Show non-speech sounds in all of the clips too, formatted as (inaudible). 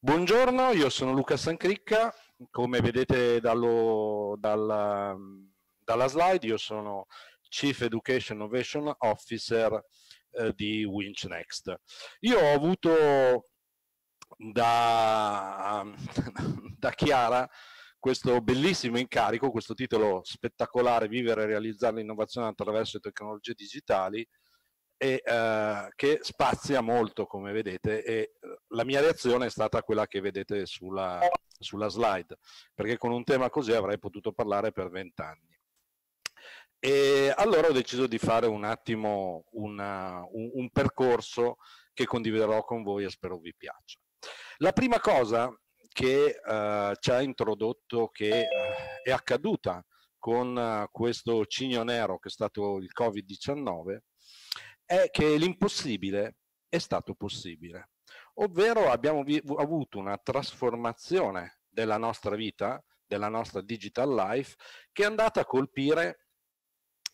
Buongiorno, io sono Luca Sancricca, come vedete dallo, dalla, dalla, slide io sono Chief Education Innovation Officer eh, di Winch Next. Io ho avuto da, (laughs) da Chiara questo bellissimo incarico, questo titolo spettacolare, Vivere e realizzare l'innovazione attraverso le tecnologie digitali, e, eh, che spazia molto come vedete e eh, la mia reazione è stata quella che vedete sulla, sulla slide perché con un tema così avrei potuto parlare per vent'anni. E allora ho deciso di fare un attimo una, un, un percorso che condividerò con voi e spero vi piaccia. La prima cosa che eh, ci ha introdotto, che eh, è accaduta con eh, questo cigno nero che è stato il Covid-19, è che l'impossibile è stato possibile, ovvero abbiamo avuto una trasformazione della nostra vita, della nostra digital life, che è andata a colpire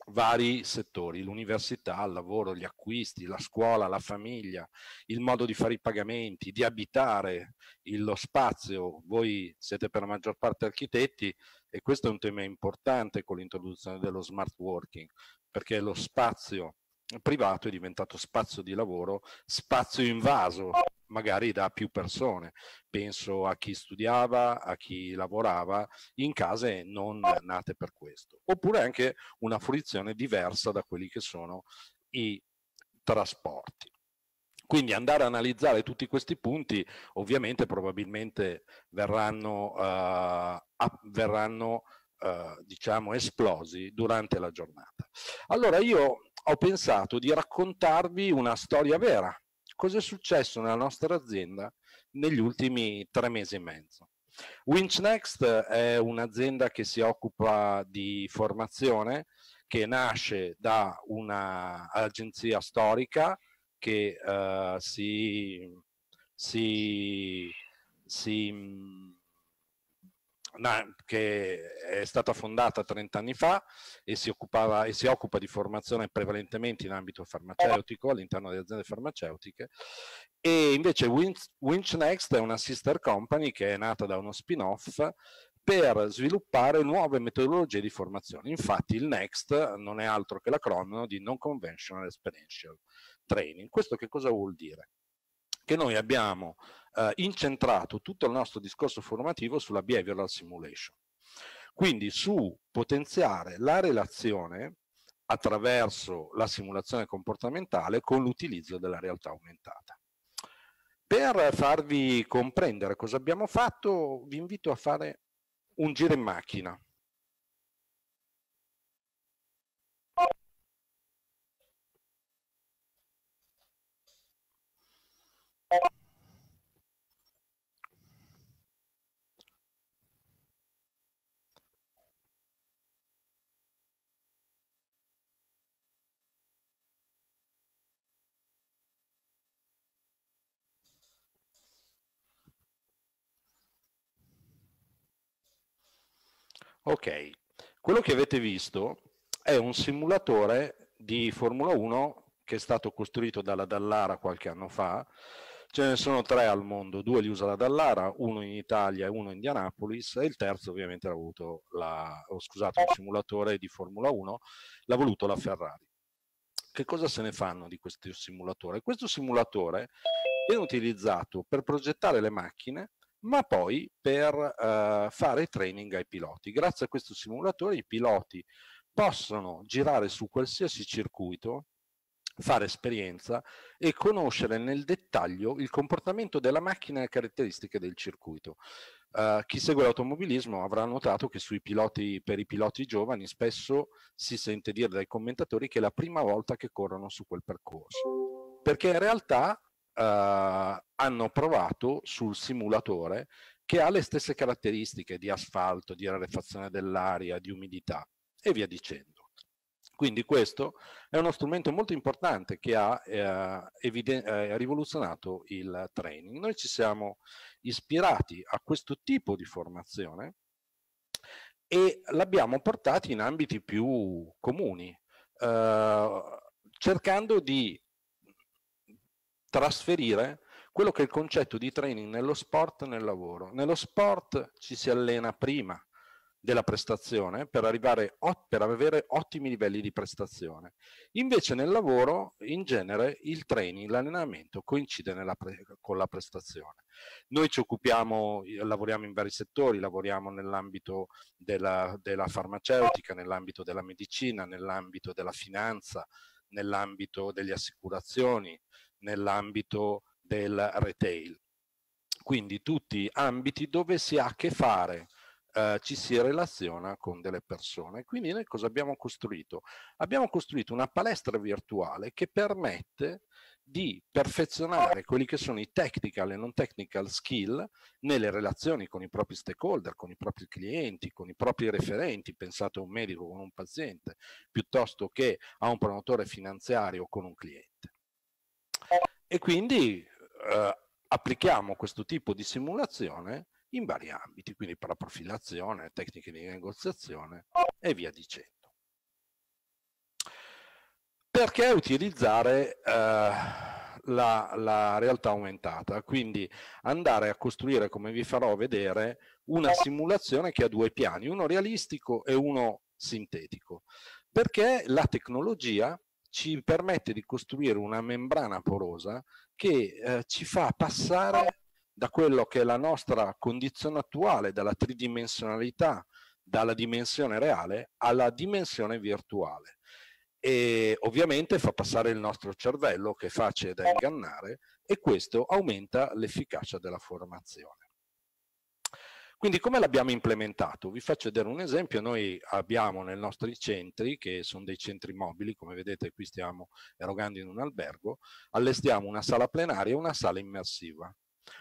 vari settori, l'università, il lavoro, gli acquisti, la scuola, la famiglia, il modo di fare i pagamenti, di abitare, lo spazio. Voi siete per la maggior parte architetti e questo è un tema importante con l'introduzione dello smart working, perché lo spazio privato è diventato spazio di lavoro, spazio invaso magari da più persone. Penso a chi studiava, a chi lavorava in case non nate per questo. Oppure anche una fruizione diversa da quelli che sono i trasporti. Quindi andare a analizzare tutti questi punti ovviamente probabilmente verranno, uh, verranno uh, diciamo esplosi durante la giornata. Allora io ho pensato di raccontarvi una storia vera. Cosa è successo nella nostra azienda negli ultimi tre mesi e mezzo? Winch Next è un'azienda che si occupa di formazione, che nasce da un'agenzia storica che uh, si, si, si mm, che è stata fondata 30 anni fa e si, occupava, e si occupa di formazione prevalentemente in ambito farmaceutico all'interno delle aziende farmaceutiche e invece Winch Next è una sister company che è nata da uno spin-off per sviluppare nuove metodologie di formazione. Infatti il Next non è altro che l'acronimo di Non Conventional Experiential Training. Questo che cosa vuol dire? che noi abbiamo eh, incentrato tutto il nostro discorso formativo sulla behavioral simulation. Quindi su potenziare la relazione attraverso la simulazione comportamentale con l'utilizzo della realtà aumentata. Per farvi comprendere cosa abbiamo fatto, vi invito a fare un giro in macchina Ok, quello che avete visto è un simulatore di Formula 1 che è stato costruito dalla Dallara qualche anno fa. Ce ne sono tre al mondo, due li usa la Dallara, uno in Italia e uno in Indianapolis e il terzo ovviamente l'ha avuto la, oh, scusate, un simulatore di Formula 1, l'ha voluto la Ferrari. Che cosa se ne fanno di questo simulatore? Questo simulatore viene utilizzato per progettare le macchine ma poi per eh, fare training ai piloti. Grazie a questo simulatore i piloti possono girare su qualsiasi circuito, fare esperienza e conoscere nel dettaglio il comportamento della macchina e le caratteristiche del circuito. Uh, chi segue l'automobilismo avrà notato che piloti, per i piloti giovani spesso si sente dire dai commentatori che è la prima volta che corrono su quel percorso, perché in realtà eh, hanno provato sul simulatore che ha le stesse caratteristiche di asfalto, di rarefazione dell'aria, di umidità e via dicendo. Quindi questo è uno strumento molto importante che ha eh, eviden- eh, rivoluzionato il training. Noi ci siamo ispirati a questo tipo di formazione e l'abbiamo portato in ambiti più comuni, eh, cercando di trasferire quello che è il concetto di training nello sport e nel lavoro. Nello sport ci si allena prima della prestazione per, arrivare, per avere ottimi livelli di prestazione. Invece nel lavoro, in genere, il training, l'allenamento coincide pre- con la prestazione. Noi ci occupiamo, lavoriamo in vari settori, lavoriamo nell'ambito della, della farmaceutica, nell'ambito della medicina, nell'ambito della finanza, nell'ambito delle assicurazioni, nell'ambito del retail. Quindi tutti ambiti dove si ha a che fare, eh, ci si relaziona con delle persone. Quindi noi cosa abbiamo costruito? Abbiamo costruito una palestra virtuale che permette di perfezionare quelli che sono i technical e non technical skill nelle relazioni con i propri stakeholder, con i propri clienti, con i propri referenti, pensate a un medico con un paziente, piuttosto che a un promotore finanziario con un cliente e quindi eh, applichiamo questo tipo di simulazione in vari ambiti, quindi per la profilazione, tecniche di negoziazione e via dicendo. Perché utilizzare eh, la, la realtà aumentata? Quindi andare a costruire, come vi farò vedere, una simulazione che ha due piani, uno realistico e uno sintetico, perché la tecnologia ci permette di costruire una membrana porosa che eh, ci fa passare da quello che è la nostra condizione attuale, dalla tridimensionalità, dalla dimensione reale alla dimensione virtuale. E ovviamente fa passare il nostro cervello che è facile da ingannare e questo aumenta l'efficacia della formazione. Quindi come l'abbiamo implementato? Vi faccio vedere un esempio, noi abbiamo nei nostri centri, che sono dei centri mobili, come vedete qui stiamo erogando in un albergo, allestiamo una sala plenaria e una sala immersiva.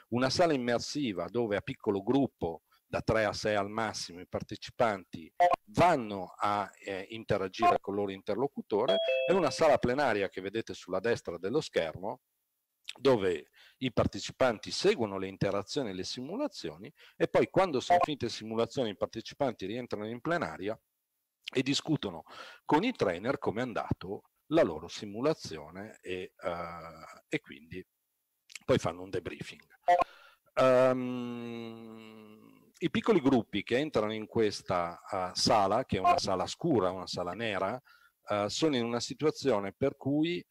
Una sala immersiva dove a piccolo gruppo da 3 a 6 al massimo i partecipanti vanno a eh, interagire con il loro interlocutore e una sala plenaria che vedete sulla destra dello schermo dove i partecipanti seguono le interazioni e le simulazioni e poi quando sono finite le simulazioni i partecipanti rientrano in plenaria e discutono con i trainer come è andato la loro simulazione e, uh, e quindi poi fanno un debriefing. Um, I piccoli gruppi che entrano in questa uh, sala, che è una sala scura, una sala nera, uh, sono in una situazione per cui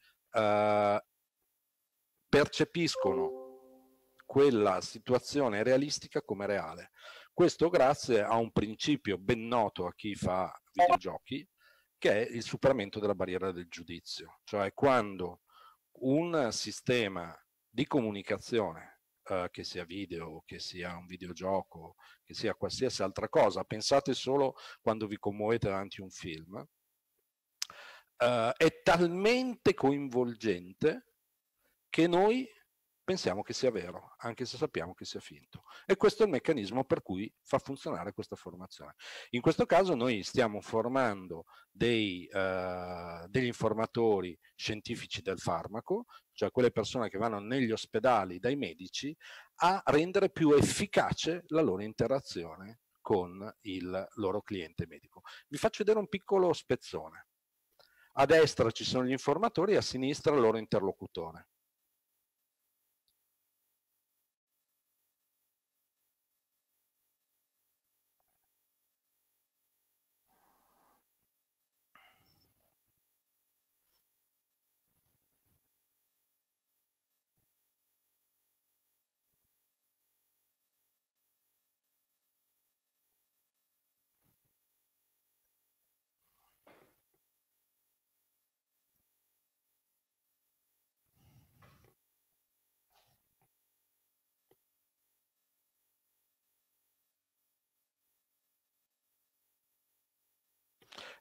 percepiscono quella situazione realistica come reale. Questo grazie a un principio ben noto a chi fa videogiochi, che è il superamento della barriera del giudizio, cioè quando un sistema di comunicazione, eh, che sia video, che sia un videogioco, che sia qualsiasi altra cosa, pensate solo quando vi commuovete davanti a un film, eh, è talmente coinvolgente che noi pensiamo che sia vero, anche se sappiamo che sia finto. E questo è il meccanismo per cui fa funzionare questa formazione. In questo caso noi stiamo formando dei, eh, degli informatori scientifici del farmaco, cioè quelle persone che vanno negli ospedali dai medici, a rendere più efficace la loro interazione con il loro cliente medico. Vi faccio vedere un piccolo spezzone. A destra ci sono gli informatori, a sinistra il loro interlocutore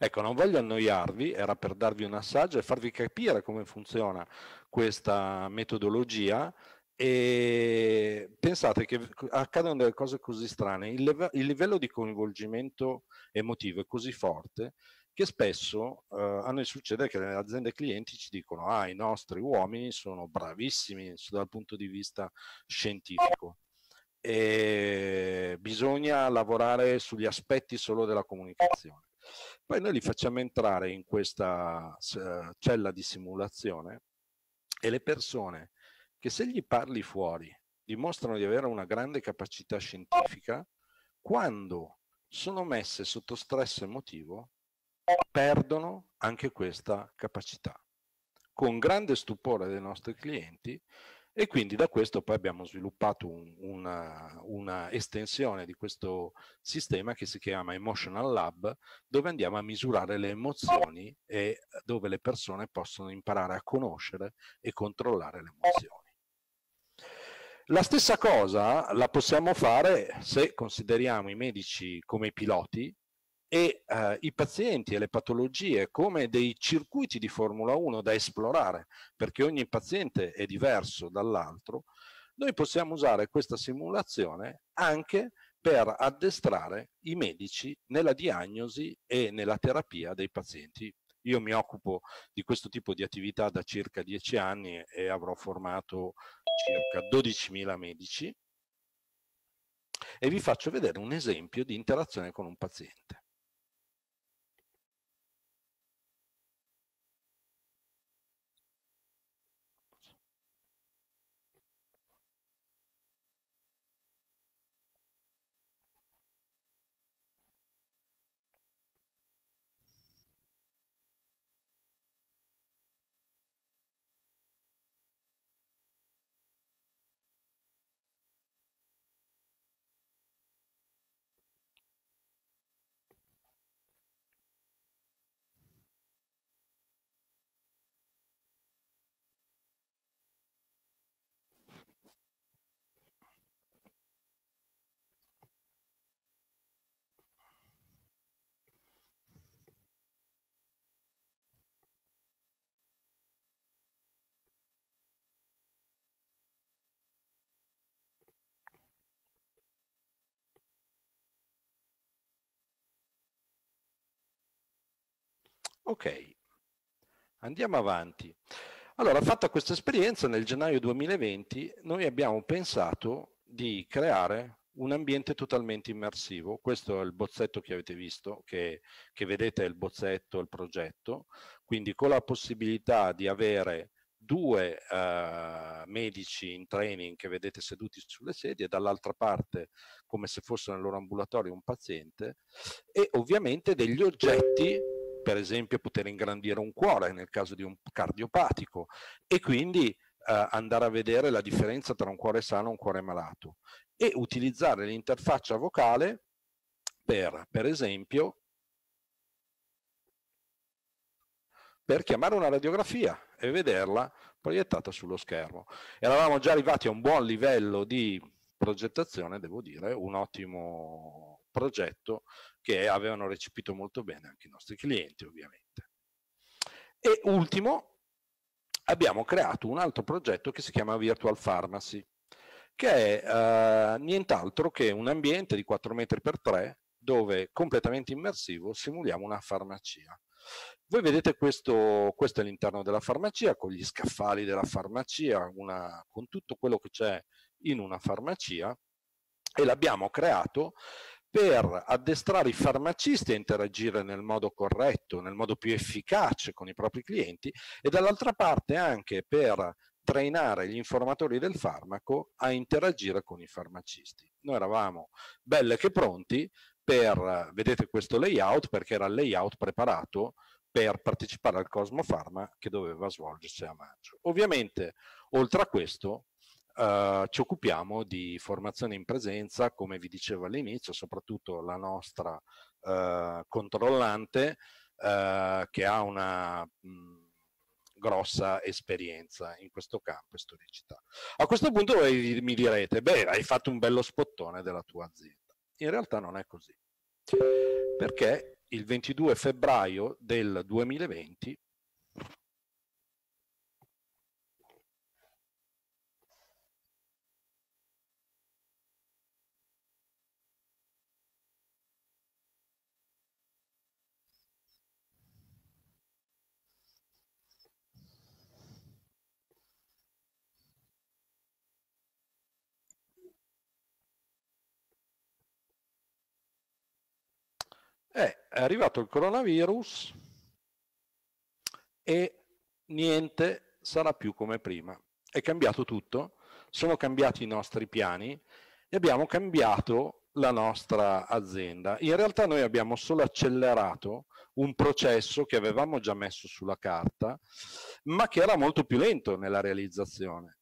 Ecco, non voglio annoiarvi, era per darvi un assaggio e farvi capire come funziona questa metodologia e pensate che accadono delle cose così strane, il, live il livello di coinvolgimento emotivo è così forte che spesso eh, a noi succede che le aziende clienti ci dicono ah i nostri uomini sono bravissimi dal punto di vista scientifico e bisogna lavorare sugli aspetti solo della comunicazione. Poi noi li facciamo entrare in questa uh, cella di simulazione e le persone che se gli parli fuori dimostrano di avere una grande capacità scientifica, quando sono messe sotto stress emotivo perdono anche questa capacità. Con grande stupore dei nostri clienti, e quindi da questo poi abbiamo sviluppato un, una, una estensione di questo sistema che si chiama Emotional Lab, dove andiamo a misurare le emozioni e dove le persone possono imparare a conoscere e controllare le emozioni. La stessa cosa la possiamo fare se consideriamo i medici come piloti e eh, i pazienti e le patologie come dei circuiti di Formula 1 da esplorare, perché ogni paziente è diverso dall'altro, noi possiamo usare questa simulazione anche per addestrare i medici nella diagnosi e nella terapia dei pazienti. Io mi occupo di questo tipo di attività da circa dieci anni e avrò formato circa 12.000 medici e vi faccio vedere un esempio di interazione con un paziente. Ok, andiamo avanti. Allora, fatta questa esperienza, nel gennaio 2020 noi abbiamo pensato di creare un ambiente totalmente immersivo. Questo è il bozzetto che avete visto, che, che vedete è il bozzetto, il progetto, quindi con la possibilità di avere due eh, medici in training che vedete seduti sulle sedie, dall'altra parte come se fosse nel loro ambulatorio un paziente e ovviamente degli oggetti per esempio poter ingrandire un cuore nel caso di un cardiopatico e quindi eh, andare a vedere la differenza tra un cuore sano e un cuore malato e utilizzare l'interfaccia vocale per, per esempio, per chiamare una radiografia e vederla proiettata sullo schermo. Eravamo già arrivati a un buon livello di progettazione, devo dire, un ottimo progetto che avevano recepito molto bene anche i nostri clienti ovviamente. E ultimo, abbiamo creato un altro progetto che si chiama Virtual Pharmacy, che è eh, nient'altro che un ambiente di 4 metri per 3 dove completamente immersivo simuliamo una farmacia. Voi vedete questo, questo è l'interno della farmacia, con gli scaffali della farmacia, una, con tutto quello che c'è in una farmacia e l'abbiamo creato per addestrare i farmacisti a interagire nel modo corretto, nel modo più efficace con i propri clienti e dall'altra parte anche per trainare gli informatori del farmaco a interagire con i farmacisti. Noi eravamo belle che pronti per, vedete questo layout, perché era il layout preparato per partecipare al Cosmo Pharma che doveva svolgersi a maggio. Ovviamente, oltre a questo, eh, ci occupiamo di formazione in presenza, come vi dicevo all'inizio, soprattutto la nostra eh, controllante eh, che ha una mh, grossa esperienza in questo campo e storicità. A questo punto voi mi direte, beh, hai fatto un bello spottone della tua azienda. In realtà non è così, perché il 22 febbraio del 2020 Eh, è arrivato il coronavirus e niente sarà più come prima. È cambiato tutto, sono cambiati i nostri piani e abbiamo cambiato la nostra azienda. In realtà noi abbiamo solo accelerato un processo che avevamo già messo sulla carta, ma che era molto più lento nella realizzazione.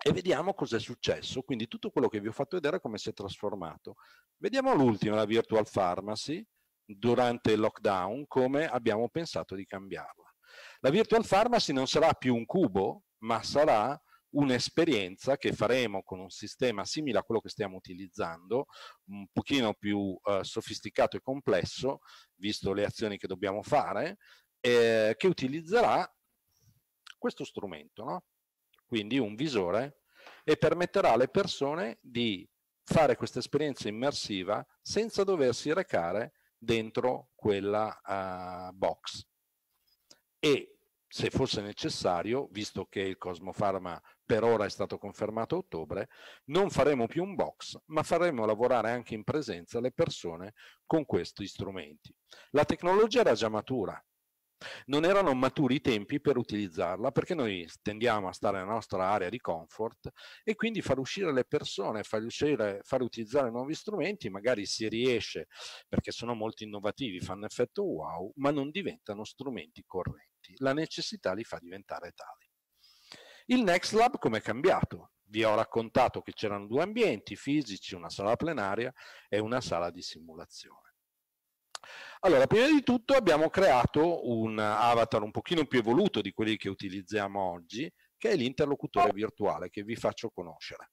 E vediamo cos'è successo, quindi tutto quello che vi ho fatto vedere come si è trasformato. Vediamo l'ultima, la virtual pharmacy, durante il lockdown come abbiamo pensato di cambiarla. La virtual pharmacy non sarà più un cubo, ma sarà un'esperienza che faremo con un sistema simile a quello che stiamo utilizzando, un pochino più eh, sofisticato e complesso, visto le azioni che dobbiamo fare, eh, che utilizzerà questo strumento, no? quindi un visore, e permetterà alle persone di fare questa esperienza immersiva senza doversi recare dentro quella uh, box e se fosse necessario, visto che il Cosmo Pharma per ora è stato confermato a ottobre, non faremo più un box, ma faremo lavorare anche in presenza le persone con questi strumenti. La tecnologia era già matura, non erano maturi i tempi per utilizzarla perché noi tendiamo a stare nella nostra area di comfort e quindi far uscire le persone, far, uscire, far utilizzare nuovi strumenti, magari si riesce perché sono molto innovativi, fanno effetto wow, ma non diventano strumenti correnti. La necessità li fa diventare tali. Il Next Lab come è cambiato? Vi ho raccontato che c'erano due ambienti fisici, una sala plenaria e una sala di simulazione. Allora, prima di tutto abbiamo creato un avatar un pochino più evoluto di quelli che utilizziamo oggi, che è l'interlocutore oh. virtuale che vi faccio conoscere.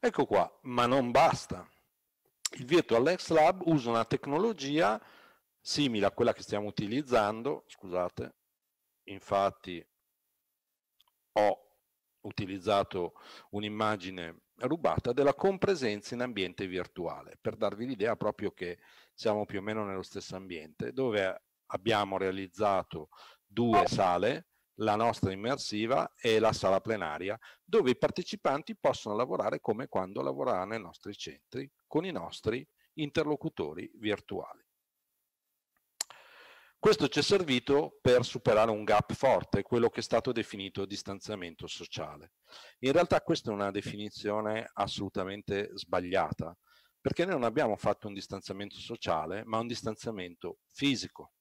Ecco qua, ma non basta. Il Virtual X Lab usa una tecnologia simile a quella che stiamo utilizzando, scusate, infatti ho utilizzato un'immagine rubata della compresenza in ambiente virtuale, per darvi l'idea proprio che siamo più o meno nello stesso ambiente, dove abbiamo realizzato due sale, la nostra immersiva e la sala plenaria, dove i partecipanti possono lavorare come quando lavorano nei nostri centri con i nostri interlocutori virtuali. Questo ci è servito per superare un gap forte, quello che è stato definito distanziamento sociale. In realtà questa è una definizione assolutamente sbagliata, perché noi non abbiamo fatto un distanziamento sociale, ma un distanziamento fisico,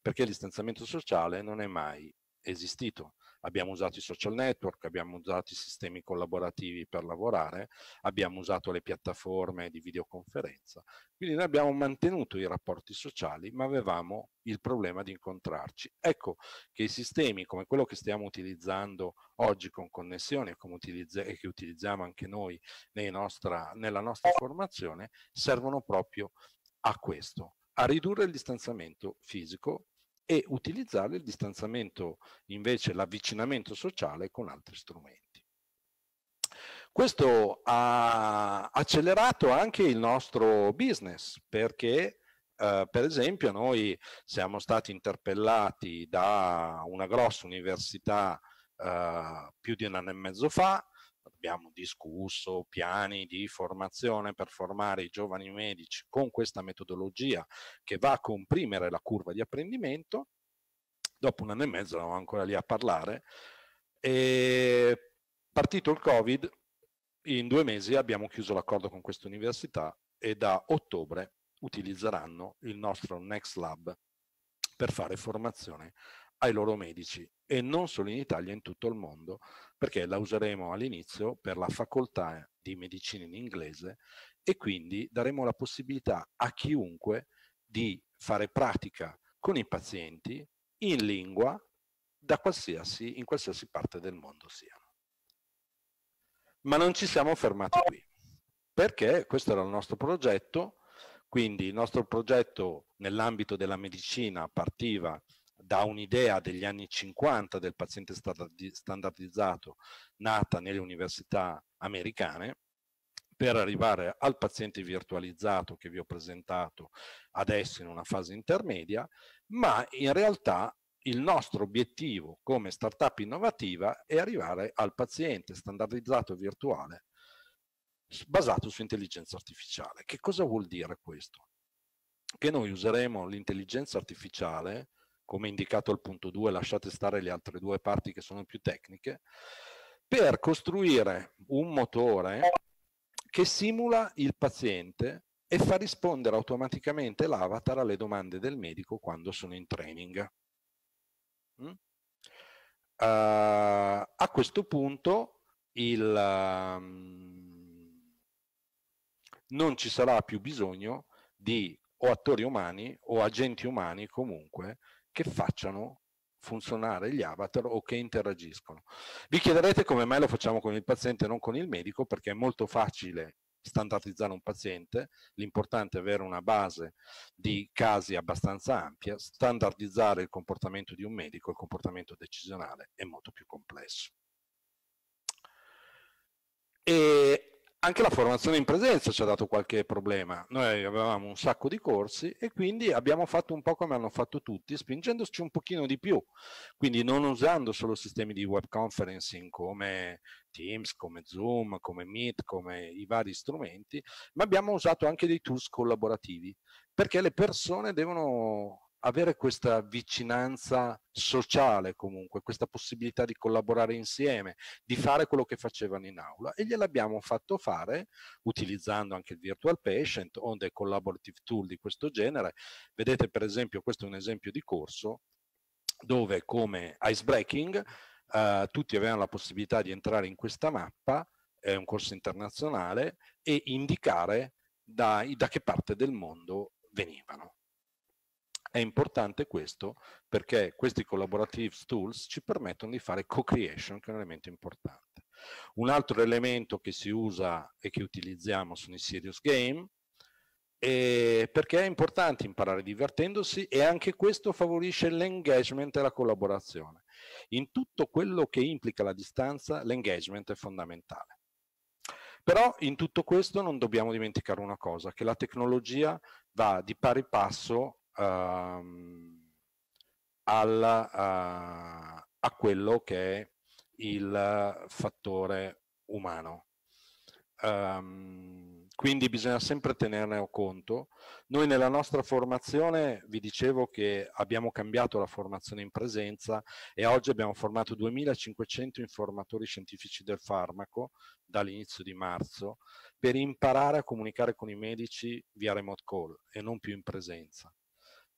perché il distanziamento sociale non è mai esistito. Abbiamo usato i social network, abbiamo usato i sistemi collaborativi per lavorare, abbiamo usato le piattaforme di videoconferenza. Quindi noi abbiamo mantenuto i rapporti sociali, ma avevamo il problema di incontrarci. Ecco che i sistemi come quello che stiamo utilizzando oggi con connessione e che utilizziamo anche noi nostra, nella nostra formazione servono proprio a questo, a ridurre il distanziamento fisico e utilizzare il distanziamento, invece l'avvicinamento sociale con altri strumenti. Questo ha accelerato anche il nostro business perché eh, per esempio noi siamo stati interpellati da una grossa università eh, più di un anno e mezzo fa abbiamo discusso piani di formazione per formare i giovani medici con questa metodologia che va a comprimere la curva di apprendimento. Dopo un anno e mezzo eravamo ancora lì a parlare. E partito il Covid, in due mesi abbiamo chiuso l'accordo con questa università e da ottobre utilizzeranno il nostro Next Lab per fare formazione ai loro medici e non solo in Italia, in tutto il mondo, perché la useremo all'inizio per la facoltà di medicina in inglese e quindi daremo la possibilità a chiunque di fare pratica con i pazienti in lingua da qualsiasi, in qualsiasi parte del mondo siano. Ma non ci siamo fermati qui, perché questo era il nostro progetto, quindi il nostro progetto nell'ambito della medicina partiva da un'idea degli anni 50 del paziente standardizzato nata nelle università americane per arrivare al paziente virtualizzato che vi ho presentato adesso in una fase intermedia, ma in realtà il nostro obiettivo come startup innovativa è arrivare al paziente standardizzato virtuale basato su intelligenza artificiale. Che cosa vuol dire questo? Che noi useremo l'intelligenza artificiale come indicato al punto 2, lasciate stare le altre due parti che sono più tecniche, per costruire un motore che simula il paziente e fa rispondere automaticamente l'avatar alle domande del medico quando sono in training. Mm? Uh, a questo punto il, um, non ci sarà più bisogno di o attori umani o agenti umani comunque che facciano funzionare gli avatar o che interagiscono. Vi chiederete come mai lo facciamo con il paziente e non con il medico, perché è molto facile standardizzare un paziente, l'importante è avere una base di casi abbastanza ampia, standardizzare il comportamento di un medico, il comportamento decisionale è molto più complesso. E anche la formazione in presenza ci ha dato qualche problema. Noi avevamo un sacco di corsi e quindi abbiamo fatto un po' come hanno fatto tutti, spingendoci un pochino di più, quindi non usando solo sistemi di web conferencing come Teams, come Zoom, come Meet, come i vari strumenti, ma abbiamo usato anche dei tools collaborativi, perché le persone devono avere questa vicinanza sociale comunque, questa possibilità di collaborare insieme, di fare quello che facevano in aula e gliel'abbiamo fatto fare utilizzando anche il virtual patient o dei collaborative tool di questo genere. Vedete per esempio, questo è un esempio di corso dove come icebreaking eh, tutti avevano la possibilità di entrare in questa mappa, è un corso internazionale, e indicare da, da che parte del mondo veniva. È importante questo perché questi collaborative tools ci permettono di fare co-creation, che è un elemento importante. Un altro elemento che si usa e che utilizziamo sono i serious game, perché è importante imparare divertendosi e anche questo favorisce l'engagement e la collaborazione. In tutto quello che implica la distanza, l'engagement è fondamentale. Però in tutto questo non dobbiamo dimenticare una cosa, che la tecnologia va di pari passo uh, ehm, alla, uh, eh, a quello che è il fattore umano. Um, quindi bisogna sempre tenerne conto. Noi nella nostra formazione vi dicevo che abbiamo cambiato la formazione in presenza e oggi abbiamo formato 2500 informatori scientifici del farmaco dall'inizio di marzo per imparare a comunicare con i medici via remote call e non più in presenza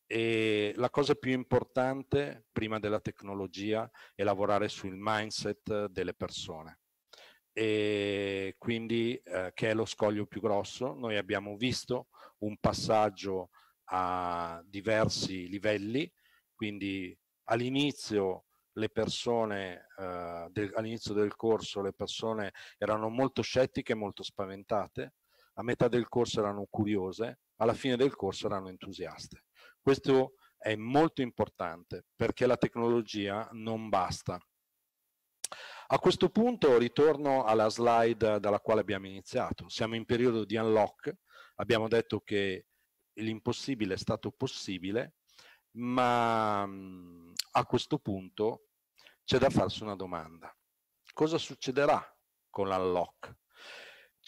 e la cosa più importante prima della tecnologia è lavorare sul mindset delle persone e quindi eh, che è lo scoglio più grosso noi abbiamo visto un passaggio a diversi livelli quindi all'inizio le persone eh, del, all'inizio del corso le persone erano molto scettiche molto spaventate a metà del corso erano curiose alla fine del corso erano entusiaste questo è molto importante perché la tecnologia non basta. A questo punto ritorno alla slide dalla quale abbiamo iniziato. Siamo in periodo di unlock, abbiamo detto che l'impossibile è stato possibile, ma a questo punto c'è da farsi una domanda. Cosa succederà con l'unlock?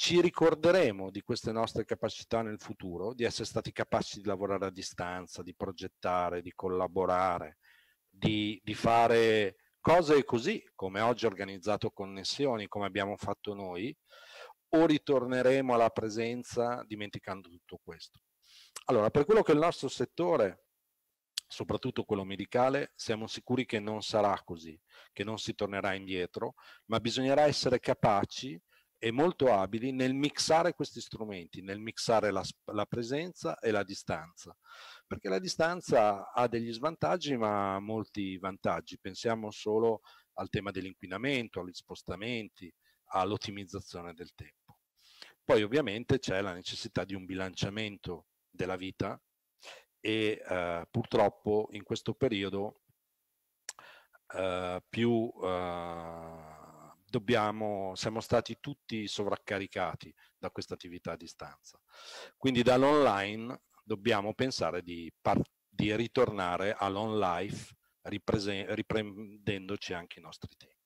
ci ricorderemo di queste nostre capacità nel futuro, di essere stati capaci di lavorare a distanza, di progettare, di collaborare, di, di fare cose così, come oggi ho organizzato connessioni, come abbiamo fatto noi, o ritorneremo alla presenza dimenticando tutto questo. Allora, per quello che è il nostro settore, soprattutto quello medicale, siamo sicuri che non sarà così, che non si tornerà indietro, ma bisognerà essere capaci e molto abili nel mixare questi strumenti, nel mixare la, la, presenza e la distanza, perché la distanza ha degli svantaggi ma molti vantaggi, pensiamo solo al tema dell'inquinamento, agli spostamenti, all'ottimizzazione del tempo. Poi ovviamente c'è la necessità di un bilanciamento della vita e eh, purtroppo in questo periodo eh, più eh, dobbiamo, siamo stati tutti sovraccaricati da questa attività a distanza. Quindi dall'online dobbiamo pensare di, di ritornare all'on life riprendendoci anche i nostri tempi.